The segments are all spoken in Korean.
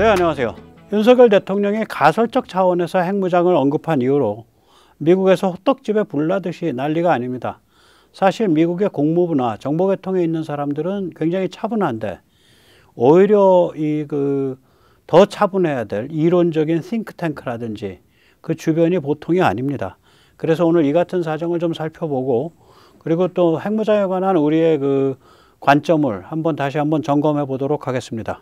네, 안녕하세요. 윤석열 대통령이 가설적 차원에서 핵무장을 언급한 이후로 미국에서 호떡집에 불나듯이 난리가 아닙니다. 사실 미국의 공무부나 정보계통에 있는 사람들은 굉장히 차분한데 오히려 이 그 더 차분해야 될 이론적인 싱크탱크라든지 그 주변이 보통이 아닙니다. 그래서 오늘 이 같은 사정을 좀 살펴보고 그리고 또 핵무장에 관한 우리의 그 관점을 한번 다시 한번 점검해 보도록 하겠습니다.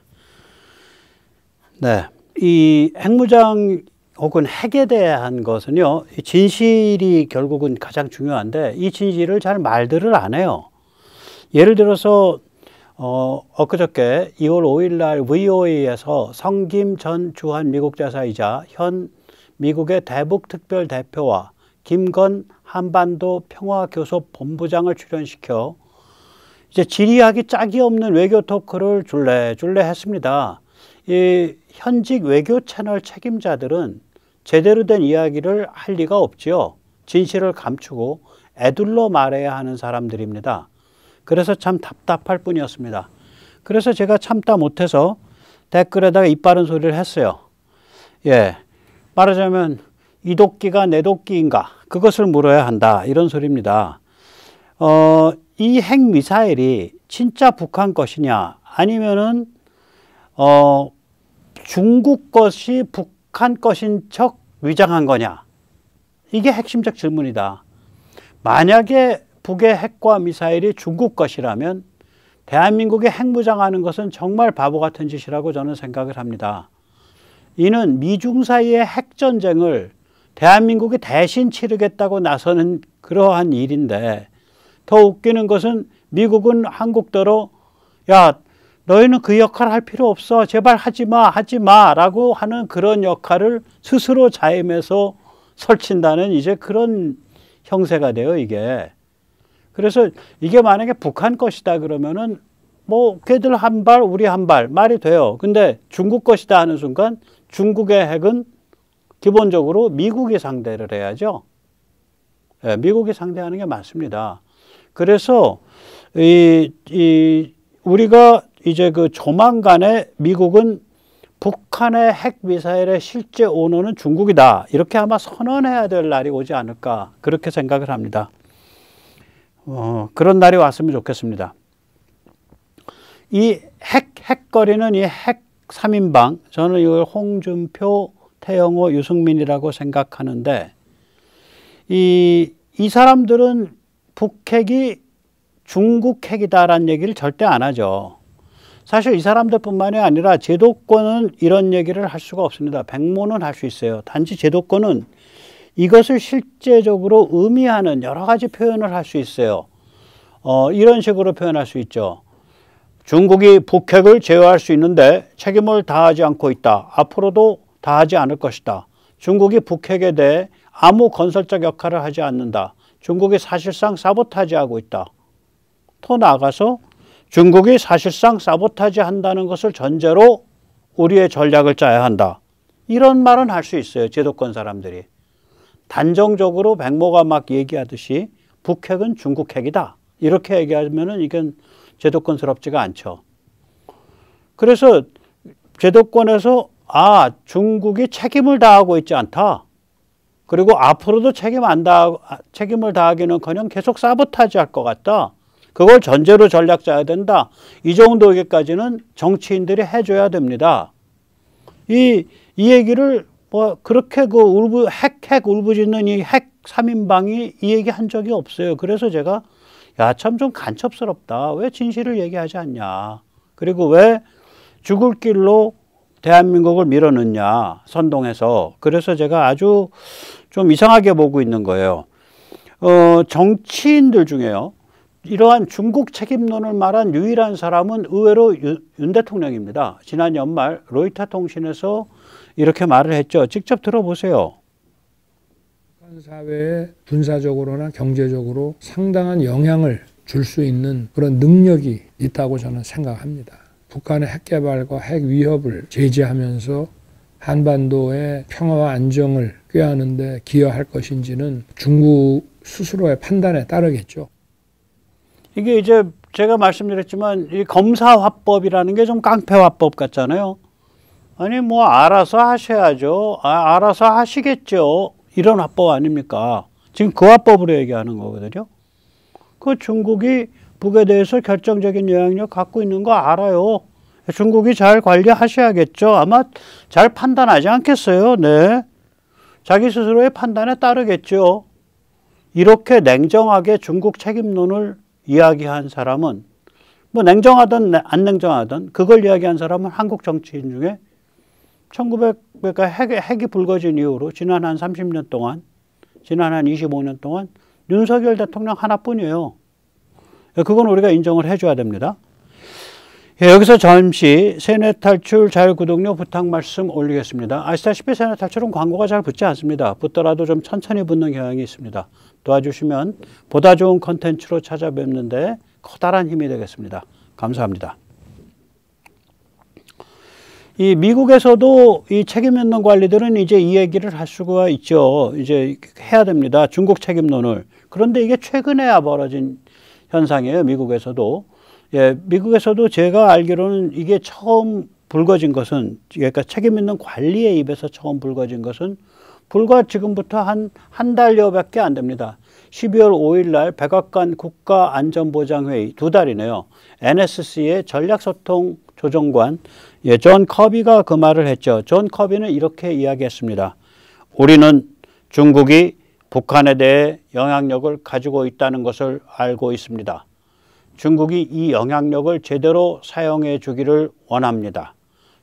네. 이 핵무장 혹은 핵에 대한 것은요, 진실이 결국은 가장 중요한데 이 진실을 잘 말들을 안 해요. 예를 들어서 어, 엊그저께 2월 5일 날 VOA에서 성김 전 주한 미국 자사이자현 미국의 대북 특별 대표와 김건 한반도 평화교섭 본부장을 출연시켜 이제 질의하기 짝이 없는 외교 토크를 줄래줄래 했습니다. 이 현직 외교 채널 책임자들은 제대로 된 이야기를 할 리가 없지요. 진실을 감추고 애둘러 말해야 하는 사람들입니다. 그래서 참 답답할 뿐이었습니다. 그래서 제가 참다 못해서 댓글에다가 이빨은 소리를 했어요. 예. 말하자면 이 도끼가 내 도끼인가? 그것을 물어야 한다. 이런 소리입니다. 어, 이 핵미사일이 진짜 북한 것이냐? 아니면은, 어, 중국 것이 북한 것인 척 위장한 거냐? 이게 핵심적 질문이다. 만약에 북의 핵과 미사일이 중국 것이라면 대한민국의 핵무장하는 것은 정말 바보 같은 짓이라고 저는 생각을 합니다. 이는 미중 사이의 핵전쟁을 대한민국이 대신 치르겠다고 나서는 그러한 일인데 더 웃기는 것은 미국은 한국대로 야 너희는 그 역할을 할 필요 없어. 제발 하지 마, 하지 마. 라고 하는 그런 역할을 스스로 자임해서 설친다는 이제 그런 형세가 돼요, 이게. 그래서 이게 만약에 북한 것이다 그러면은 뭐 걔들 한 발, 우리 한 발 말이 돼요. 근데 중국 것이다 하는 순간 중국의 핵은 기본적으로 미국이 상대를 해야죠. 예, 미국이 상대하는 게 맞습니다. 그래서 이, 이 우리가 이제 그 조만간에 미국은 북한의 핵 미사일의 실제 오너는 중국이다. 이렇게 아마 선언해야 될 날이 오지 않을까 그렇게 생각을 합니다. 어, 그런 날이 왔으면 좋겠습니다. 이 핵, 핵거리는 이 핵 3인방, 저는 이걸 홍준표, 태영호, 유승민이라고 생각하는데, 이, 이 사람들은 북핵이 중국 핵이다라는 얘기를 절대 안 하죠. 사실 이 사람들뿐만이 아니라 제도권은 이런 얘기를 할 수가 없습니다. 백모는 할 수 있어요. 단지 제도권은 이것을 실제적으로 의미하는 여러 가지 표현을 할 수 있어요. 어, 이런 식으로 표현할 수 있죠. 중국이 북핵을 제어할 수 있는데 책임을 다하지 않고 있다. 앞으로도 다하지 않을 것이다. 중국이 북핵에 대해 아무 건설적 역할을 하지 않는다. 중국이 사실상 사보타지하고 있다. 더 나아가서 중국이 사실상 사보타지 한다는 것을 전제로 우리의 전략을 짜야 한다. 이런 말은 할 수 있어요. 제도권 사람들이. 단정적으로 백모가 막 얘기하듯이 북핵은 중국 핵이다. 이렇게 얘기하면 이건 제도권스럽지가 않죠. 그래서 제도권에서 아, 중국이 책임을 다하고 있지 않다. 그리고 앞으로도 책임 안 다, 책임을 다하기는 커녕 계속 사보타지 할 것 같다. 그걸 전제로 전략 짜야 된다. 이 정도 기까지는 정치인들이 해줘야 됩니다. 이, 이 얘기를 뭐 그렇게 그 울부, 핵, 핵 울부짖는 이 핵 3인방이 이 얘기 한 적이 없어요. 그래서 제가 야, 참 좀 간첩스럽다. 왜 진실을 얘기하지 않냐. 그리고 왜 죽을 길로 대한민국을 밀어넣냐. 선동해서. 그래서 제가 아주 좀 이상하게 보고 있는 거예요. 어, 정치인들 중에요. 이러한 중국 책임론을 말한 유일한 사람은 의외로 윤, 윤 대통령입니다. 지난 연말 로이터 통신에서 이렇게 말을 했죠. 직접 들어보세요. 사회에 군사적으로나 경제적으로 상당한 영향을 줄 수 있는 그런 능력이 있다고 저는 생각합니다. 북한의 핵 개발과 핵 위협을 제재하면서 한반도의 평화와 안정을 꾀하는데 기여할 것인지는 중국 스스로의 판단에 따르겠죠. 이게 이제 제가 말씀드렸지만 이 검사화법이라는 게 좀 깡패화법 같잖아요. 아니 뭐 알아서 하셔야죠. 아, 알아서 하시겠죠. 이런 화법 아닙니까? 지금 그 화법으로 얘기하는 거거든요. 그 중국이 북에 대해서 결정적인 영향력 갖고 있는 거 알아요. 중국이 잘 관리하셔야겠죠. 아마 잘 판단하지 않겠어요. 네. 자기 스스로의 판단에 따르겠죠. 이렇게 냉정하게 중국 책임론을 이야기한 사람은 뭐 냉정하든 안 냉정하든 그걸 이야기한 사람은 한국 정치인 중에 1900그러 그러니까 핵, 핵이 불거진 이후로 지난 한 30년 동안 지난 한 25년 동안 윤석열 대통령 하나뿐이에요. 그건 우리가 인정을 해줘야 됩니다. 예, 여기서 잠시 세뇌 탈출 자율구독료 부탁 말씀 올리겠습니다. 아시다시피 세뇌 탈출은 광고가 잘 붙지 않습니다. 붙더라도 좀 천천히 붙는 경향이 있습니다. 도와주시면 보다 좋은 컨텐츠로 찾아뵙는데 커다란 힘이 되겠습니다. 감사합니다. 이 미국에서도 이 책임 있는 관리들은 이제 이 얘기를 할 수가 있죠. 이제 해야 됩니다. 중국 책임론을. 그런데 이게 최근에야 벌어진 현상이에요. 미국에서도. 예, 미국에서도 제가 알기로는 이게 처음 불거진 것은, 그러니까 책임 있는 관리의 입에서 처음 불거진 것은 불과 지금부터 한 한 달여밖에 안 됩니다. 12월 5일 날 백악관 국가안전보장회의 두 달이네요. NSC의 전략소통 조정관 예, 존 커비가 그 말을 했죠. 존 커비는 이렇게 이야기했습니다. 우리는 중국이 북한에 대해 영향력을 가지고 있다는 것을 알고 있습니다. 중국이 이 영향력을 제대로 사용해 주기를 원합니다.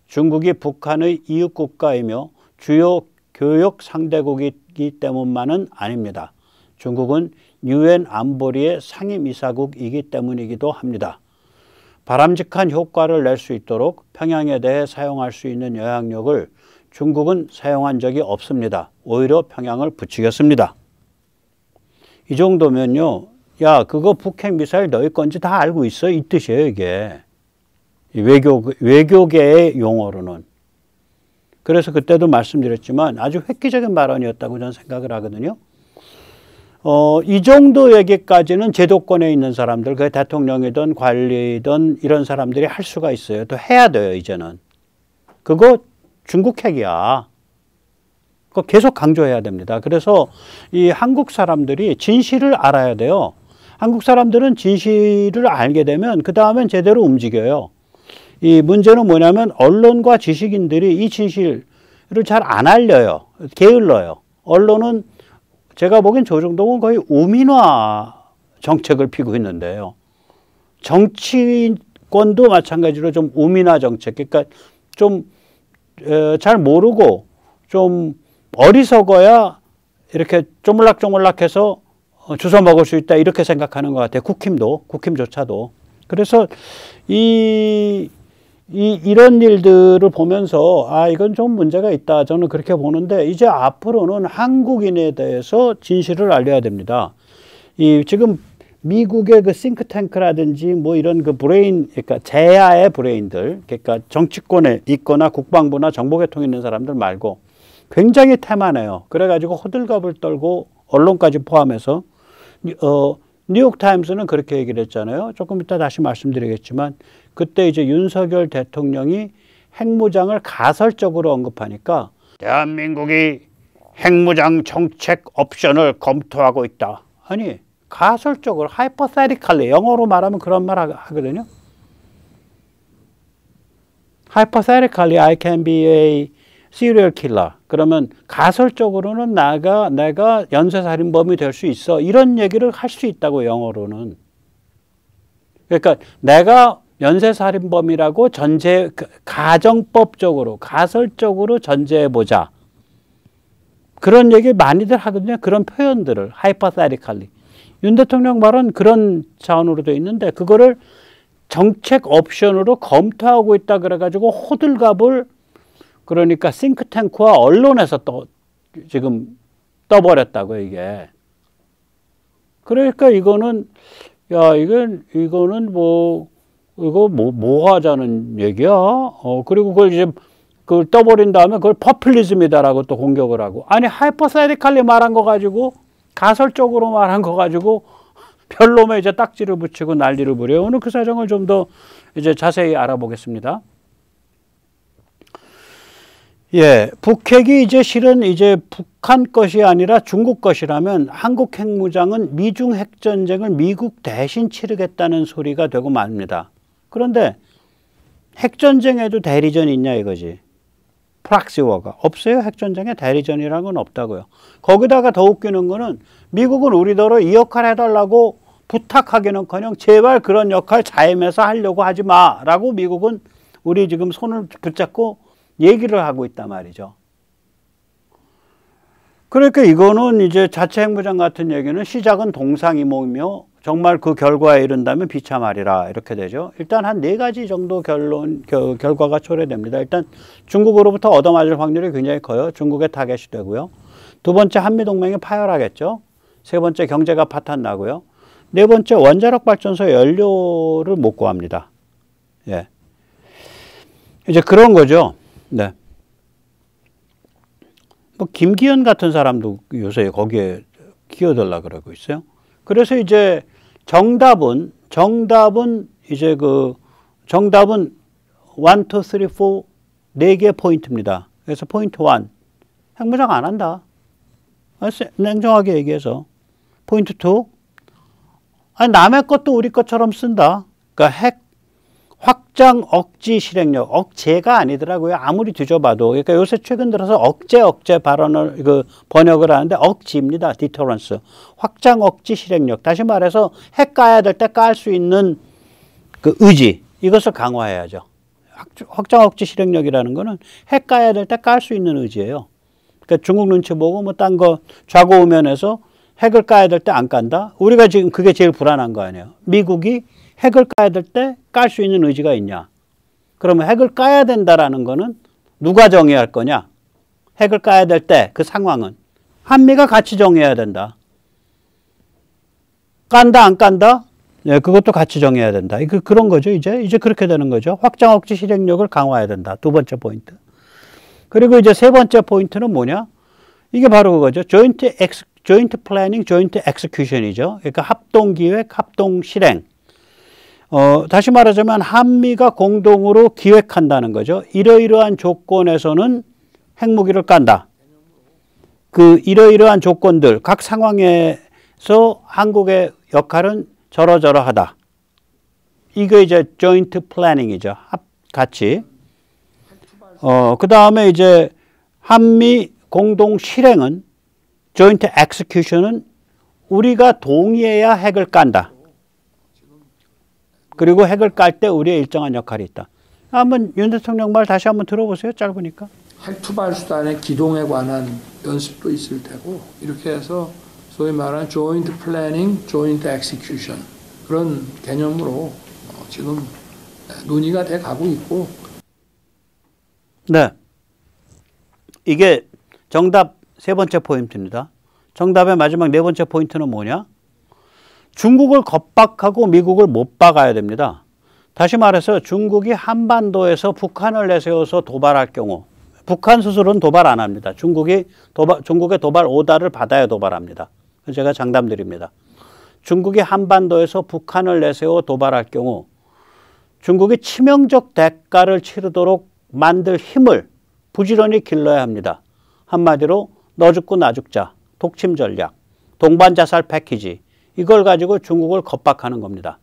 중국이 북한의 이웃 국가이며 주요 교역 상대국이기 때문만은 아닙니다. 중국은 유엔 안보리의 상임이사국이기 때문이기도 합니다. 바람직한 효과를 낼 수 있도록 평양에 대해 사용할 수 있는 영향력을 중국은 사용한 적이 없습니다. 오히려 평양을 부추겼습니다. 이 정도면요. 야, 그거 북핵 미사일 너희 건지 다 알고 있어. 이 뜻이에요, 이게. 외교, 외교계의 용어로는. 그래서 그때도 말씀드렸지만 아주 획기적인 발언이었다고 저는 생각을 하거든요. 어, 이 정도 얘기까지는 제도권에 있는 사람들, 그 대통령이든 관리든 이런 사람들이 할 수가 있어요. 또 해야 돼요, 이제는. 그거 중국 핵이야. 그거 계속 강조해야 됩니다. 그래서 이 한국 사람들이 진실을 알아야 돼요. 한국 사람들은 진실을 알게 되면 그 다음엔 제대로 움직여요. 이 문제는 뭐냐면 언론과 지식인들이 이 진실을 잘 안 알려요. 게을러요. 언론은 제가 보기엔 조정동은 거의 우민화 정책을 피고 있는데요. 정치권도 마찬가지로 좀 우민화 정책, 그러니까 좀 잘 모르고 좀 어리석어야 이렇게 쪼물락쪼물락해서 어, 주워 먹을 수 있다 이렇게 생각하는 것 같아요. 국힘도 국힘조차도 그래서 이 이, 이런 일들을 보면서 아 이건 좀 문제가 있다 저는 그렇게 보는데 이제 앞으로는 한국인에 대해서 진실을 알려야 됩니다. 이 지금 미국의 그 싱크탱크라든지 뭐 이런 그 브레인 그러니까 제야의 브레인들 그러니까 정치권에 있거나 국방부나 정보계통 에 있는 사람들 말고 굉장히 태만해요. 그래가지고 호들갑을 떨고 언론까지 포함해서 어 뉴욕타임스는 그렇게 얘기를 했잖아요. 조금 이따 다시 말씀드리겠지만 그때 이제 윤석열 대통령이 핵무장을 가설적으로 언급하니까 대한민국이 핵무장 정책 옵션을 검토하고 있다. 아니 가설적으로 하이퍼세리칼리 영어로 말하면 그런 말 하거든요. h y p o t h e t i c a n be a s e r i a 그러면 가설적으로는 나가 내가 연쇄살인범이 될 수 있어. 이런 얘기를 할 수 있다고 영어로는. 그러니까 내가 연쇄살인범이라고 전제 그, 가정법적으로 가설적으로 전제해 보자. 그런 얘기 많이들 하거든요. 그런 표현들을 하이퍼사리칼리. 윤 대통령 말은 그런 차원으로 돼 있는데 그거를 정책 옵션으로 검토하고 있다 그래가지고 호들갑을 그러니까 싱크탱크와 언론에서 또 지금 떠버렸다고 이게. 그러니까 이거는 야 이건 이거는 뭐 이거 뭐, 뭐 하자는 얘기야? 어, 그리고 그걸 이제 그 떠버린 다음에 그걸 퍼플리즘이다라고 또 공격을 하고 아니 하이퍼사이디칼리 말한 거 가지고 가설적으로 말한 거 가지고 별놈에 이제 딱지를 붙이고 난리를 부려 오늘 그 사정을 좀 더 이제 자세히 알아보겠습니다. 예, 북핵이 이제 실은 이제 북한 것이 아니라 중국 것이라면 한국 핵무장은 미중 핵전쟁을 미국 대신 치르겠다는 소리가 되고 맙니다. 그런데 핵전쟁에도 대리전이 있냐 이거지. 프락시워가 없어요. 핵전쟁에 대리전이라는 건 없다고요. 거기다가 더 웃기는 거는 미국은 우리더러 이 역할 해달라고 부탁하기는커녕 제발 그런 역할 자임해서 하려고 하지 마라고 미국은 우리 지금 손을 붙잡고 얘기를 하고 있단 말이죠. 그러니까 이거는 이제 자체 행부장 같은 얘기는 시작은 동상이몽이며 정말 그 결과에 이른다면 비참하리라 이렇게 되죠. 일단 한 네 가지 정도 결론 겨, 결과가 초래됩니다. 일단 중국으로부터 얻어맞을 확률이 굉장히 커요. 중국의 타겟이 되고요. 두 번째 한미 동맹이 파열하겠죠. 세 번째 경제가 파탄 나고요. 네 번째 원자력 발전소 연료를 못 구합니다. 예. 이제 그런 거죠. 네. 뭐 김기현 같은 사람도 요새 거기에 끼어들라 그러고 있어요. 그래서 이제 정답은 정답은 이제 그 정답은 1 2 3 4 4개 포인트입니다. 그래서 포인트 1 핵무장 안 한다. 냉정하게 얘기해서 포인트 2 아니 남의 것도 우리 것처럼 쓴다. 그러니까 핵 확장 억지 실행력, 억제가 아니더라고요. 아무리 뒤져봐도. 그러니까 요새 최근 들어서 억제 억제 발언을 그 번역을 하는데 억지입니다. 디터런스. 확장 억지 실행력. 다시 말해서 핵 까야 될 때 깔 수 있는 그 의지. 이것을 강화해야죠. 확장 억지 실행력이라는 거는 핵 까야 될 때 깔 수 있는 의지예요. 그러니까 중국 눈치 보고 뭐 딴 거 좌고 우면에서 핵을 까야 될 때 안 깐다. 우리가 지금 그게 제일 불안한 거 아니에요. 미국이 핵을 까야 될 때 깔 수 있는 의지가 있냐? 그러면 핵을 까야 된다라는 거는 누가 정해야할 거냐? 핵을 까야 될 때 그 상황은 한미가 같이 정해야 된다. 깐다 안 깐다? 네, 그것도 같이 정해야 된다. 그 그런 거죠. 이제 이제 그렇게 되는 거죠. 확장 억지 실행력을 강화해야 된다. 두 번째 포인트. 그리고 이제 세 번째 포인트는 뭐냐? 이게 바로 그거죠. 조인트 엑스, 조인트 플래닝, 조인트 엑스큐션이죠. 그러니까 합동 기획, 합동 실행. 어, 다시 말하자면 한미가 공동으로 기획한다는 거죠. 이러이러한 조건에서는 핵무기를 깐다. 그 이러이러한 조건들, 각 상황에서 한국의 역할은 저러저러하다. 이게 이제 joint p 이죠 같이. 어, 그 다음에 이제 한미 공동 실행은 joint e x 은 우리가 동의해야 핵을 깐다. 그리고 핵을 깔 때 우리의 일정한 역할이 있다. 한번 윤 대통령 말 다시 한번 들어보세요. 짧으니까. 핵투발수단의 기동에 관한 연습도 있을 테고 이렇게 해서 소위 말하는 joint planning, 그런 개념으로 어, 지금 네, 논의가 돼 가고 있고 네. 이게 정답 세 번째 포인트입니다. 정답의 마지막 네 번째 포인트는 뭐냐? 중국을 겁박하고 미국을 못 박아야 됩니다. 다시 말해서 중국이 한반도에서 북한을 내세워서 도발할 경우 북한 스스로는 도발 안 합니다. 중국이 도발, 중국의 도발 오다를 받아야 도발합니다. 제가 장담드립니다. 중국이 한반도에서 북한을 내세워 도발할 경우 중국이 치명적 대가를 치르도록 만들 힘을 부지런히 길러야 합니다. 한마디로 너 죽고 나 죽자, 독침 전략, 동반 자살 패키지, 이걸 가지고 중국을 겁박하는 겁니다.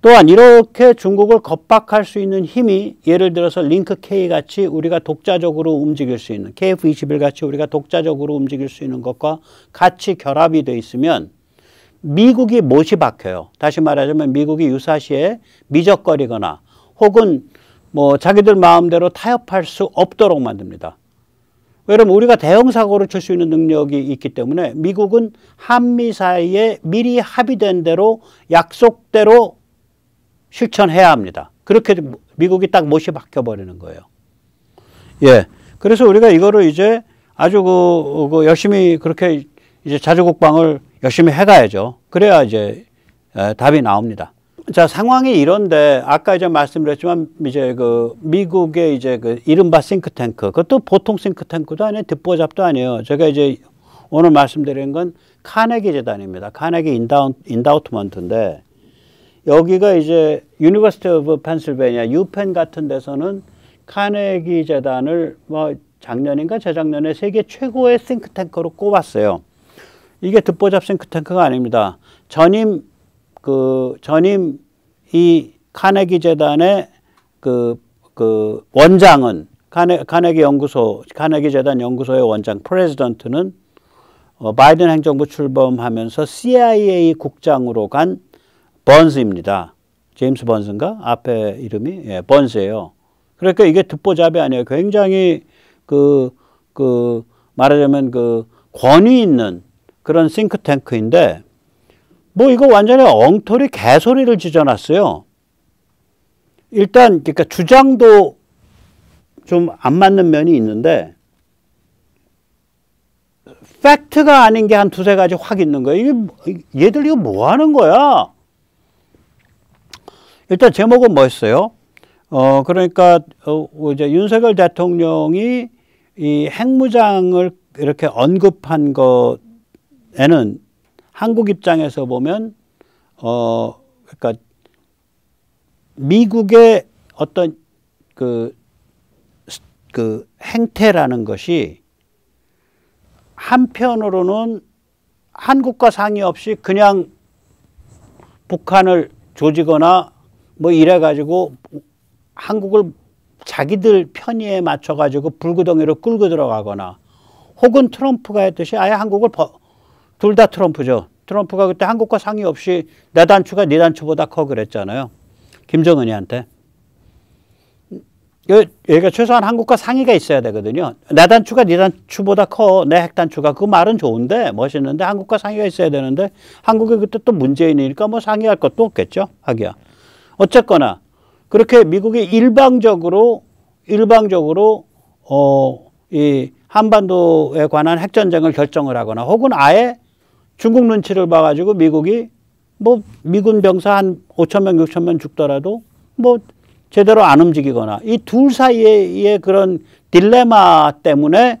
또한 이렇게 중국을 겁박할 수 있는 힘이 예를 들어서 링크 K 같이 우리가 독자적으로 움직일 수 있는 KF21 같이 우리가 독자적으로 움직일 수 있는 것과 같이 결합이 돼 있으면 미국이 못이 박혀요. 다시 말하자면 미국이 유사시에 미적거리거나 혹은 뭐 자기들 마음대로 타협할 수 없도록 만듭니다. 여러면 우리가 대형 사고를 칠 수 있는 능력이 있기 때문에 미국은 한미 사이에 미리 합의된 대로 약속대로 실천해야 합니다. 그렇게 미국이 딱 못이 박혀버리는 거예요. 예. 그래서 우리가 이거를 이제 아주 그, 그 열심히 그렇게 이제 자주국방을 열심히 해가야죠. 그래야 이제 답이 나옵니다. 자, 상황이 이런데 아까 이제 말씀드렸지만 이제 그 미국의 이제 그 이른바 싱크탱크 그것도 보통 싱크탱크도 아니에요. 듣보잡도 아니에요. 제가 이제 오늘 말씀드린 건 카네기 재단입니다. 카네기 인다운, 인다우트먼트인데 여기가 이제 유니버시티 오브 펜실베니아 유펜 같은 데서는 카네기 재단을 뭐 작년인가 재작년에 세계 최고의 싱크탱크로 꼽았어요. 이게 듣보잡 싱크탱크가 아닙니다. 전임 그 전임 이 카네기 재단의 그, 그 원장은 카네, 카네기 연구소, 카네기 재단 연구소의 원장, 프레지던트는 어, 바이든 행정부 출범하면서 CIA 국장으로 간 번스입니다. 제임스 번스인가? 앞에 이름이? 예, 번스예요. 그러니까 이게 듣보잡이 아니에요. 굉장히 그, 그, 말하자면 그 권위 있는 그런 싱크탱크인데 뭐 이거 완전히 엉터리 개소리를 지져놨어요. 일단 그러니까 주장도 좀 안 맞는 면이 있는데 팩트가 아닌 게 한 두세 가지 확 있는 거예요. 이게 뭐, 얘들 이거 뭐 하는 거야? 일단 제목은 뭐였어요? 어 그러니까 어, 뭐 이제 윤석열 대통령이 이 핵무장을 이렇게 언급한 것에는 한국 입장에서 보면 어 그러니까 미국의 어떤 그그 그 행태라는 것이 한편으로는 한국과 상의 없이 그냥 북한을 조지거나 뭐 이래 가지고 한국을 자기들 편의에 맞춰 가지고 불구덩이로 끌고 들어가거나 혹은 트럼프가 했듯이 아예 한국을 버, 둘다 트럼프죠. 트럼프가 그때 한국과 상의 없이 내 단추가 네 단추보다 커 그랬잖아요. 김정은이한테. 여기가 그 최소한 한국과 상의가 있어야 되거든요. 내 단추가 네 단추보다 커. 내 핵단추가. 그 말은 좋은데 멋있는데 한국과 상의가 있어야 되는데 한국이 그때 또 문재인이니까 뭐 상의할 것도 없겠죠. 하기야. 어쨌거나 그렇게 미국이 일방적으로 일방적으로 어 이 한반도에 관한 핵전쟁을 결정을 하거나 혹은 아예 중국 눈치를 봐가지고 미국이 뭐 미군 병사 한 5천 명, 6천 명 죽더라도 뭐 제대로 안 움직이거나 이 둘 사이의 그런 딜레마 때문에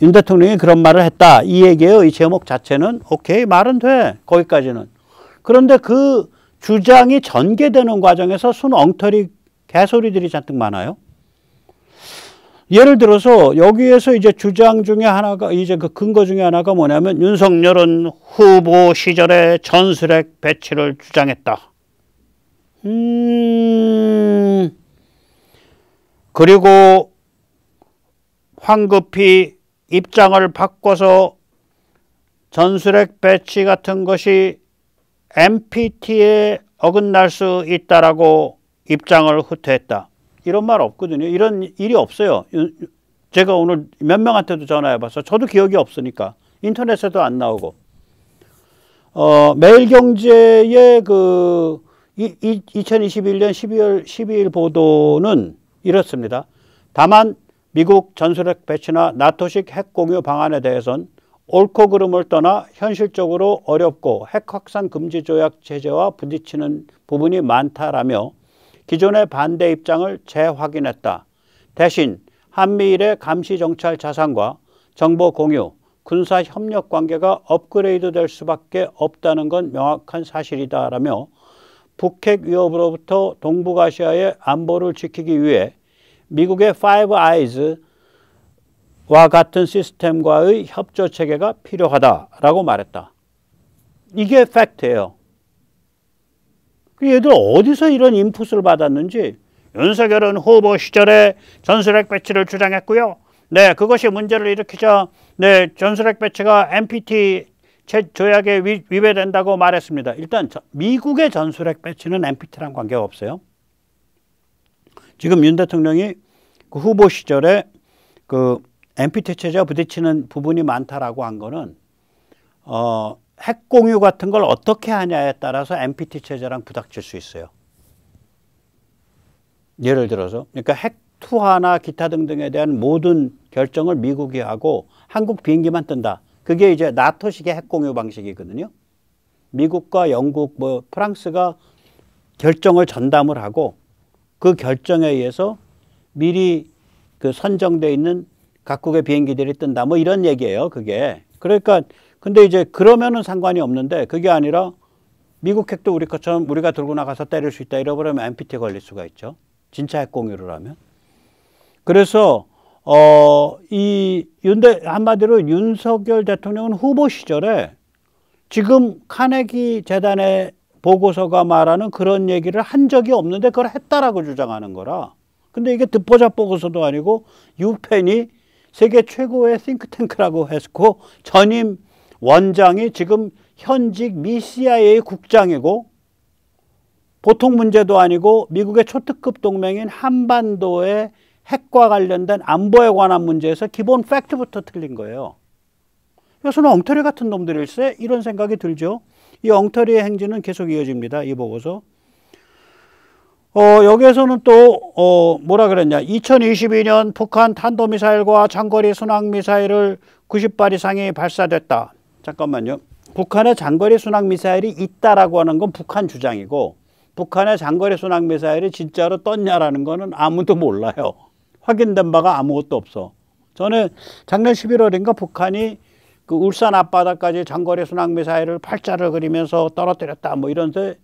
윤 대통령이 그런 말을 했다. 이 얘기예요. 이 제목 자체는 오케이 말은 돼. 거기까지는. 그런데 그 주장이 전개되는 과정에서 순 엉터리 개소리들이 잔뜩 많아요. 예를 들어서 여기에서 이제 주장 중에 하나가 이제 그 근거 중에 하나가 뭐냐면 윤석열은 후보 시절에 전술핵 배치를 주장했다. 음. 그리고 황급히 입장을 바꿔서 전술핵 배치 같은 것이 MPT에 어긋날 수 있다라고 입장을 후퇴했다. 이런 말 없거든요. 이런 일이 없어요. 제가 오늘 몇 명한테도 전화해봐서 저도 기억이 없으니까 인터넷에도 안 나오고 어, 매일경제의 그 이, 이, 2021년 12월 12일 보도는 이렇습니다. 다만 미국 전술핵 배치나 나토식 핵 공유 방안에 대해선 옳고 그름을 떠나 현실적으로 어렵고 핵 확산 금지 조약 제재와 부딪히는 부분이 많다라며 기존의 반대 입장을 재확인했다. 대신 한미일의 감시정찰 자산과 정보 공유, 군사 협력 관계가 업그레이드 될 수밖에 없다는 건 명확한 사실이다라며 북핵 위협으로부터 동북아시아의 안보를 지키기 위해 미국의 Five e y s 와 같은 시스템과의 협조 체계가 필요하다라고 말했다. 이게 팩트예요. 얘들 어디서 이런 인풋을 받았는지 윤석열은 후보 시절에 전술핵 배치를 주장했고요. 네, 그것이 문제를 일으키자 네, 전술핵 배치가 NPT 조약에 위, 배된다고 말했습니다. 일단 미국의 전술핵 배치는 NPT랑 관계가 없어요. 지금 윤 대통령이 그 후보 시절에 그 NPT 체제와 부딪히는 부분이 많다라고 한 거는 어, 핵 공유 같은 걸 어떻게 하냐에 따라서 MPT 체제랑 부닥칠 수 있어요. 예를 들어서 그러니까 핵 투하나 기타 등등에 대한 모든 결정을 미국이 하고 한국 비행기만 뜬다. 그게 이제 나토식의 핵 공유 방식이거든요. 미국과 영국, 뭐 프랑스가 결정을 전담을 하고 그 결정에 의해서 미리 그 선정돼 있는 각국의 비행기들이 뜬다. 뭐 이런 얘기예요. 그게 그러니까 근데 이제 그러면은 상관이 없는데 그게 아니라 미국 핵도 우리 것처럼 우리가 들고 나가서 때릴 수 있다 이러버리면 MPT 걸릴 수가 있죠. 진짜 핵 공유를 하면. 그래서 어, 이 윤대, 한마디로 윤석열 대통령은 후보 시절에 지금 카네기 재단의 보고서가 말하는 그런 얘기를 한 적이 없는데 그걸 했다라고 주장하는 거라. 근데 이게 듣보잡 보고서도 아니고 유펜이 세계 최고의 싱크탱크라고 했고 그 전임 원장이 지금 현직 미 CIA 국장이고 보통 문제도 아니고 미국의 초특급 동맹인 한반도의 핵과 관련된 안보에 관한 문제에서 기본 팩트부터 틀린 거예요. 이것은 엉터리 같은 놈들일세 이런 생각이 들죠. 이 엉터리의 행진은 계속 이어집니다. 이 보고서. 어, 여기에서는 또, 어, 뭐라 그랬냐. 2022년 북한 탄도미사일과 장거리 순항미사일을 90발 이상이 발사됐다. 잠깐만요. 북한의 장거리 순항 미사일이 있다라고 하는 건 북한 주장이고 북한의 장거리 순항 미사일이 진짜로 떴냐라는 거는 아무도 몰라요. 확인된 바가 아무것도 없어. 저는 작년 11월인가 북한이 그 울산 앞바다까지 장거리 순항 미사일을 팔자를 그리면서 떨어뜨렸다 뭐 이런데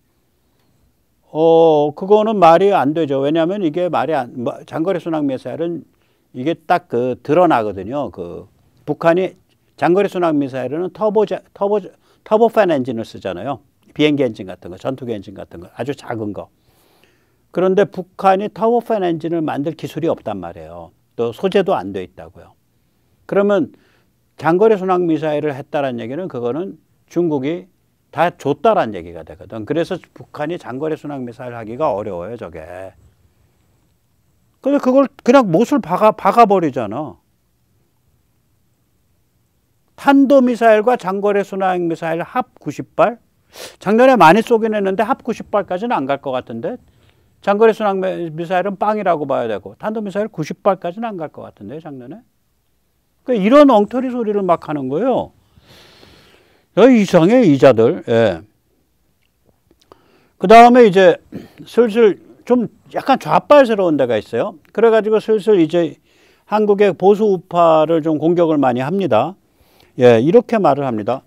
어 그거는 말이 안 되죠. 왜냐하면 이게 말이 안 뭐, 장거리 순항 미사일은 이게 딱 그 드러나거든요. 그 북한이 장거리 순항 미사일은 터보 터보 터보팬 엔진을 쓰잖아요. 비행기 엔진 같은 거, 전투기 엔진 같은 거, 아주 작은 거. 그런데 북한이 터보팬 엔진을 만들 기술이 없단 말이에요. 또 소재도 안 돼 있다고요. 그러면 장거리 순항 미사일을 했다라는 얘기는 그거는 중국이 다 줬다라는 얘기가 되거든. 그래서 북한이 장거리 순항 미사일 하기가 어려워요, 저게. 근데 그걸 그냥 못을 박아 박아 버리잖아. 탄도미사일과 장거리 순항 미사일 합 90발 작년에 많이 쏘긴 했는데 합 90발까지는 안 갈 것 같은데 장거리 순항 미사일은 빵이라고 봐야 되고 탄도미사일 90발까지는 안 갈 것 같은데 작년에 그러니까 이런 엉터리 소리를 막 하는 거예요. 어, 이상해 이자들. 예. 그 다음에 이제 슬슬 좀 약간 좌빨스러운 데가 있어요. 그래가지고 슬슬 이제 한국의 보수 우파를 좀 공격을 많이 합니다. 예, 이렇게 말을 합니다.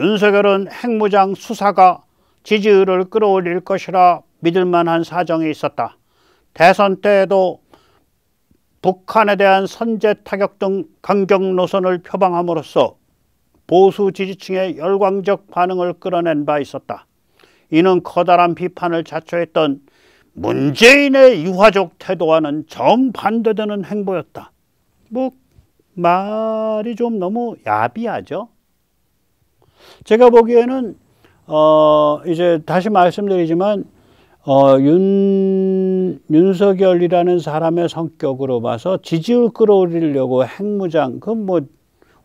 윤석열은 핵무장 수사가 지지율을 끌어올릴 것이라 믿을 만한 사정이 있었다. 대선 때에도 북한에 대한 선제 타격 등 강경 노선을 표방함으로써 보수 지지층의 열광적 반응을 끌어낸 바 있었다. 이는 커다란 비판을 자초했던 문재인의 유화적 태도와는 정반대되는 행보였다. 뭐 말이 좀 너무 야비하죠. 제가 보기에는 어 이제 다시 말씀드리지만 어윤 윤석열이라는 사람의 성격으로 봐서 지지율 끌어올리려고 핵무장 그 뭐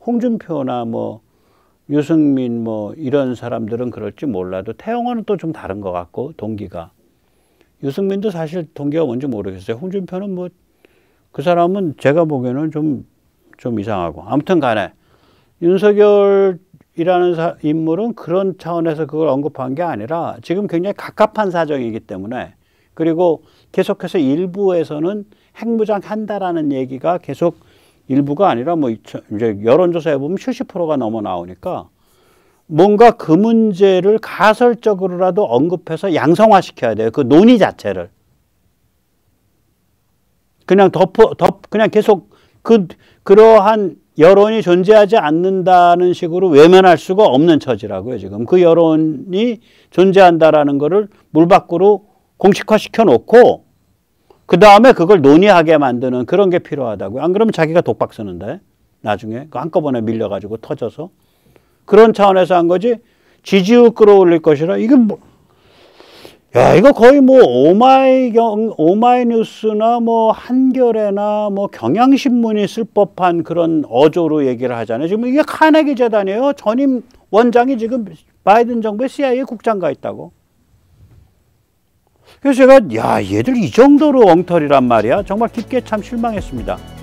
홍준표나 뭐 유승민 뭐 이런 사람들은 그럴지 몰라도 태영호는 또 좀 다른 것 같고 동기가 유승민도 사실 동기가 뭔지 모르겠어요. 홍준표는 뭐 그 사람은 제가 보기에는 좀좀 이상하고 아무튼 간에 윤석열이라는 사, 인물은 그런 차원에서 그걸 언급한 게 아니라 지금 굉장히 갑갑한 사정이기 때문에 그리고 계속해서 일부에서는 핵무장 한다라는 얘기가 계속 일부가 아니라 뭐 이제 여론조사해 보면 70%가 넘어 나오니까 뭔가 그 문제를 가설적으로라도 언급해서 양성화시켜야 돼요. 그 논의 자체를. 그냥 덮어, 덮, 그냥 계속 그 그러한 여론이 존재하지 않는다는 식으로 외면할 수가 없는 처지라고요, 지금. 그 여론이 존재한다라는 것을 물 밖으로 공식화시켜 놓고 그 다음에 그걸 논의하게 만드는 그런 게 필요하다고요. 안 그러면 자기가 독박 쓰는데 나중에 그 한꺼번에 밀려가지고 터져서 그런 차원에서 한 거지 지지율 끌어올릴 것이라 이게 뭐 야, 이거 거의 뭐 오마이 경, 오마이뉴스나 뭐 한겨레나 뭐 경향신문이 쓸 법한 그런 어조로 얘기를 하잖아요. 지금 이게 카네기 재단이에요. 전임 원장이 지금 바이든 정부의 CIA 국장가 있다고. 그래서 제가 야, 얘들 이 정도로 엉터리란 말이야. 정말 깊게 참 실망했습니다.